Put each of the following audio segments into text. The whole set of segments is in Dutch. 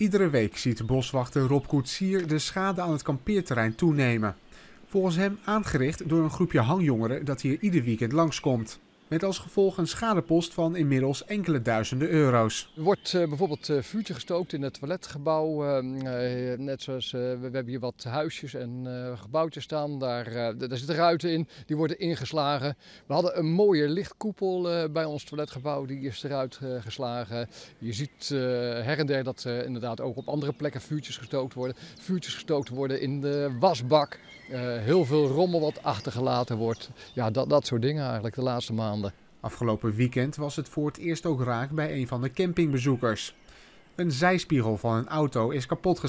Iedere week ziet boswachter Rob Koetsier de schade aan het kampeerterrein toenemen. Volgens hem aangericht door een groepje hangjongeren dat hier ieder weekend langskomt. Met als gevolg een schadepost van inmiddels enkele duizenden euro's. Er wordt eh, bijvoorbeeld eh, vuurtje gestookt in het toiletgebouw. Ehm, eh, net zoals we, hebben hier wat huisjes en gebouwtjes staan. Daar, daar zitten ruiten in, die worden ingeslagen. We hadden een mooie lichtkoepel bij ons toiletgebouw, die is eruit geslagen. Je ziet her en der dat inderdaad ook op andere plekken vuurtjes gestookt worden. Vuurtjes gestookt worden in de wasbak. heel veel rommel wat achtergelaten wordt. Ja, dat, dat soort dingen eigenlijk de laatste maanden. Afgelopen weekend was het voor het eerst ook raak bij een van de campingbezoekers. Een zijspiegel van een auto is kapot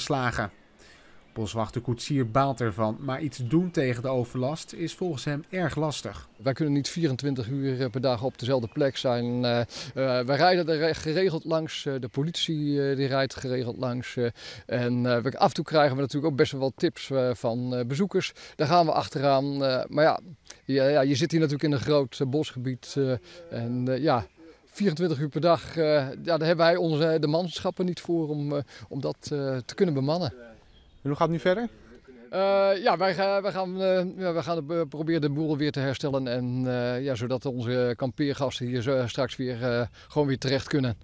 Boswachter Koetsier baalt ervan, maar iets doen tegen de overlast is volgens hem erg lastig. Wij kunnen niet 24 uur eh, per dag op dezelfde plek zijn. Uh, eh, eh, wij rijden er geregeld langs, de politie die rijdt geregeld langs. en af en toe krijgen we natuurlijk ook best wel wat tips van bezoekers. Daar gaan we achteraan. maar ja, ja, ja, je zit hier natuurlijk in een groot eh, bosgebied. Eh, en eh, ja, 24 uur per dag, ja, daar hebben wij onze, de manschappen niet voor om, om dat te kunnen bemannen. hoe gaat het nu verder? Uh, ja, wij, gaan, wij gaan, uh, gaan proberen de boel weer te herstellen. En, ja, zodat onze kampeergasten hier straks weer, gewoon weer terecht kunnen.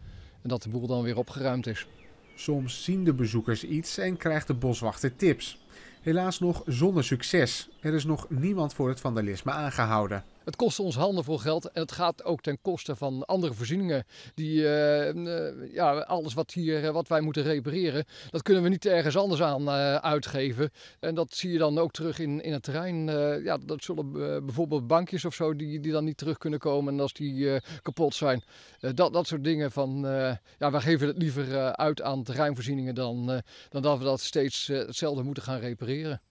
En dat de boel dan weer opgeruimd is. Soms zien de bezoekers iets en krijgt de boswachter tips. Helaas nog zonder succes. Er is nog niemand voor het vandalisme aangehouden. Het kost ons handenvol geld en het gaat ook ten koste van andere voorzieningen. Die, eh, eh, ja, alles wat, hier, eh, wat wij moeten repareren, dat kunnen we niet ergens anders aan uitgeven. En dat zie je dan ook terug in, in het terrein. ja, dat zullen bijvoorbeeld bankjes of zo die, die dan niet terug kunnen komen en als die kapot zijn. dat, dat soort dingen van, ja, wij geven het liever uit aan terreinvoorzieningen dan, dan dat we dat steeds hetzelfde moeten gaan repareren.